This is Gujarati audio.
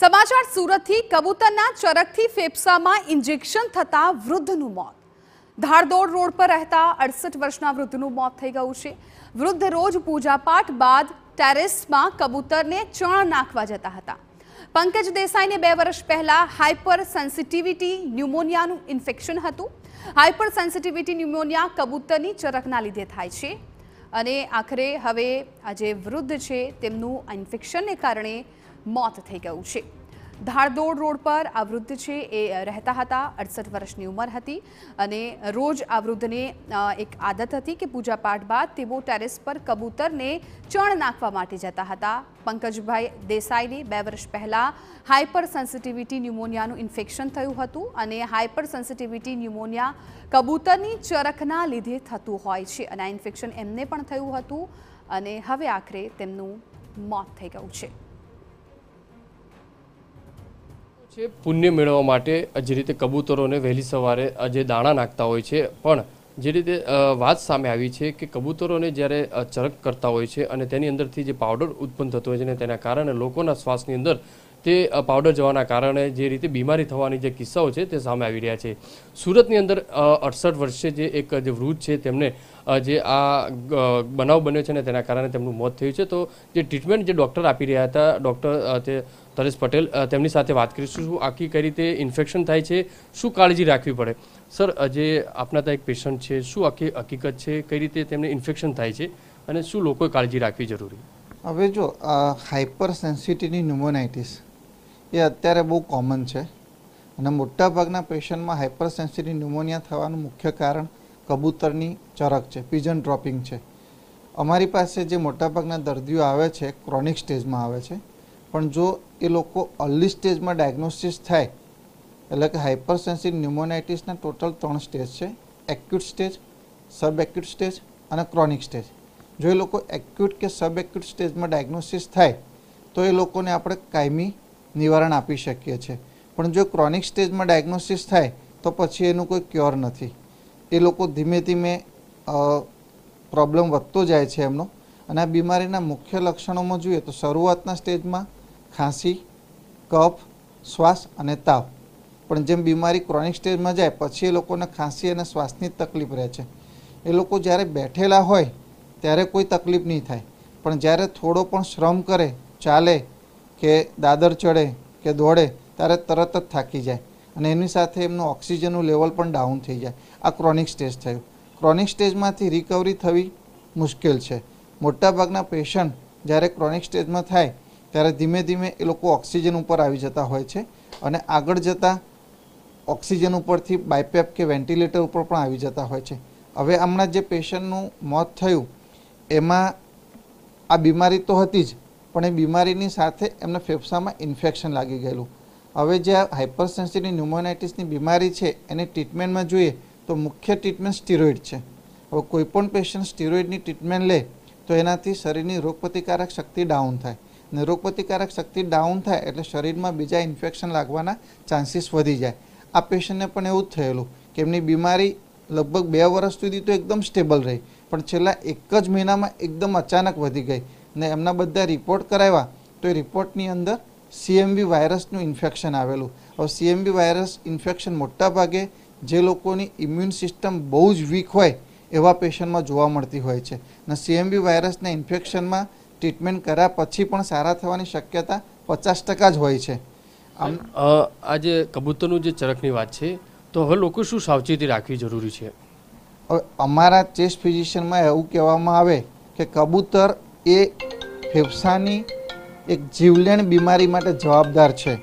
સમાચાર સુરતથી કબૂતરના ચરકથી ફેફસામાં ઇન્જેક્શન થતાં વૃદ્ધનું મોત ધારદોડ રોડ પર રહેતા અડસઠ વર્ષના વૃદ્ધનું મોત થઈ ગયું છે વૃદ્ધ રોજ પૂજાપાઠ બાદ ટેરેસમાં કબૂતરને ચણ નાખવા જતા હતા પંકજ દેસાઈને બે વર્ષ પહેલાં હાઇપર સેન્સિટિવિટી ન્યુમોનિયાનું ઇન્ફેક્શન હતું હાઇપર સેન્સિટિવિટી ન્યુમોનિયા કબૂતરની ચરકના લીધે થાય છે અને આખરે હવે આજે વૃદ્ધ છે તેમનું ઇન્ફેક્શનને કારણે મોત થઈ ગયું છે ધારદોડ રોડ પર આ વૃદ્ધ છે એ રહેતા હતા અડસઠ વર્ષની ઉંમર હતી અને રોજ આ વૃદ્ધને એક આદત હતી કે પૂજાપાઠ બાદ તેઓ ટેરેસ પર કબૂતરને ચણ નાખવા માટે જતા હતા પંકજભાઈ દેસાઈને બે વર્ષ પહેલાં હાઇપર સેન્સિટિવિટી ન્યુમોનિયાનું ઇન્ફેક્શન થયું હતું અને હાઇપર સેન્સિટિવિટી ન્યુમોનિયા કબૂતરની ચરખના લીધે થતું હોય છે અને આ ઇન્ફેક્શન એમને પણ થયું હતું અને હવે આખરે તેમનું મોત થઈ ગયું છે છે પુણ્ય મેળવવા માટે જે રીતે કબૂતરોને વહેલી સવારે જે દાણા નાખતા હોય છે પણ જે રીતે વાત સામે આવી છે કે કબૂતરોને જ્યારે ચરક કરતા હોય છે અને તેની અંદરથી જે પાવડર ઉત્પન્ન થતો હોય છે અને તેના કારણે લોકોના શ્વાસની અંદર તે પાવડર જવાના કારણે જે રીતે બીમારી થવાની જે કિસ્સાઓ છે તે સામે આવી રહ્યા છે સુરતની અંદર અડસઠ વર્ષે જે એક જે વૃદ્ધ છે તેમને જે આ બનાવ બન્યો છે ને તેના કારણે તેમનું મોત થયું છે તો જે ટ્રીટમેન્ટ જે ડૉક્ટર આપી રહ્યા હતા ડૉક્ટર તે તરેશ પટેલ તેમની સાથે વાત કરીશું શું આખી કઈ રીતે ઇન્ફેક્શન થાય છે શું કાળજી રાખવી પડે સર જે આપના ત્યાં એક પેશન્ટ છે શું આખી હકીકત છે કઈ રીતે તેમને ઇન્ફેક્શન થાય છે અને શું લોકોએ કાળજી રાખવી જરૂરી હવે જો હાઇપર સેન્સિટીની ન્યુમોનાઇટિસ એ અત્યારે બહુ કોમન છે અને મોટાભાગના પેશન્ટમાં હાઇપર સેન્સિટિવ ન્યુમોનિયા થવાનું મુખ્ય કારણ કબૂતરની ચરક છે પિજન ડ્રોપિંગ છે અમારી પાસે જે મોટાભાગના દર્દીઓ આવે છે ક્રોનિક સ્ટેજમાં આવે છે પણ જો એ લોકો અર્લી સ્ટેજમાં ડાયગ્નોસિસ થાય એટલે કે હાઇપર સેન્સિટિવ ન્યુમોનાઇટિસના ટોટલ ત્રણ સ્ટેજ છે acute stage sub acute stage અને ક્રોનિક સ્ટેજ જો એ લોકો એક્યુટ કે સબ એક્યુટ સ્ટેજમાં ડાયગ્નોસિસ થાય તો એ લોકોને આપણે કાયમી નિવારણ આપી શકીએ છીએ પણ જો ક્રોનિક સ્ટેજમાં ડાયગ્નોસિસ થાય તો પછી એનું કોઈ ક્યોર નથી એ લોકો ધીમે ધીમે પ્રોબ્લેમ વધતો જાય છે એમનો અને આ બીમારીના મુખ્ય લક્ષણોમાં જોઈએ તો શરૂઆતના સ્ટેજમાં ખાંસી કફ શ્વાસ અને તાવ પણ જેમ બીમારી ક્રોનિક સ્ટેજમાં જાય પછી એ લોકોને ખાંસી અને શ્વાસની તકલીફ રહે છે એ લોકો જ્યારે બેઠેલા હોય ત્યારે કોઈ તકલીફ નહીં થાય પણ જ્યારે થોડો પણ શ્રમ કરે ચાલે કે દાદર ચડે કે દોડે ત્યારે તરત જ થાકી જાય અને એની સાથે એમનું ઓક્સિજનનું લેવલ પણ ડાઉન થઈ જાય આ ક્રોનિક સ્ટેજ થયું ક્રોનિક સ્ટેજમાંથી રિકવરી થવી મુશ્કેલ છે મોટાભાગના પેશન્ટ જ્યારે ક્રોનિક સ્ટેજમાં થાય ત્યારે ધીમે ધીમે એ લોકો ઓક્સિજન ઉપર આવી જતા હોય છે અને આગળ જતાં ઓક્સિજન ઉપરથી બાયપેપ કે વેન્ટિલેટર ઉપર પણ આવી જતા હોય છે હવે હમણાં જે પેશન્ટનું મોત થયું એમાં આ બીમારી તો હતી જ પણ એ બીમારીની સાથે એમને ફેફસામાં ઇન્ફેક્શન લાગી ગયેલું હવે જે હાઇપર સેન્સિટિવ ન્યુમોનાઇટિસની બીમારી છે એની ટ્રીટમેન્ટમાં જોઈએ તો મુખ્ય ટ્રીટમેન્ટ સ્ટીરોઇડ છે હવે કોઈપણ પેશન્ટ સ્ટીરોઇડની ટ્રીટમેન્ટ લે તો એનાથી શરીરની રોગપ્રતિકારક શક્તિ ડાઉન થાય અને રોગપ્રતિકારક શક્તિ ડાઉન થાય એટલે શરીરમાં બીજા ઇન્ફેક્શન લાગવાના ચાન્સીસ વધી જાય આ પેશન્ટને પણ એવું જ થયેલું કે એમની બીમારી લગભગ બે વર્ષ સુધી તો એકદમ સ્ટેબલ રહી પણ છેલ્લા એક જ મહિનામાં એકદમ અચાનક વધી ગઈ ને એમના બધા રિપોર્ટ કરાવ્યા તો એ રિપોર્ટની અંદર સીએમબી વાયરસનું ઇન્ફેક્શન આવેલું હવે સીએમબી વાયરસ ઇન્ફેક્શન મોટાભાગે જે લોકોની ઇમ્યુન સિસ્ટમ બહુ જ વીક હોય એવા પેશન્ટમાં જોવા મળતી હોય છે અને સીએમબી વાયરસના ઇન્ફેક્શનમાં ટ્રીટમેન્ટ કર્યા પછી પણ સારા થવાની શક્યતા પચાસ ટકા જ હોય છે આમ આજે કબૂતરનું જે ચરકની વાત છે તો હવે લોકો શું સાવચેતી રાખવી જરૂરી છે હવે અમારા ચેસ્ટ ફિઝિશિયનમાં એવું કહેવામાં આવે કે કબૂતર એ ફેફસાની એક જીવલેણ બીમારી માટે જવાબદાર છે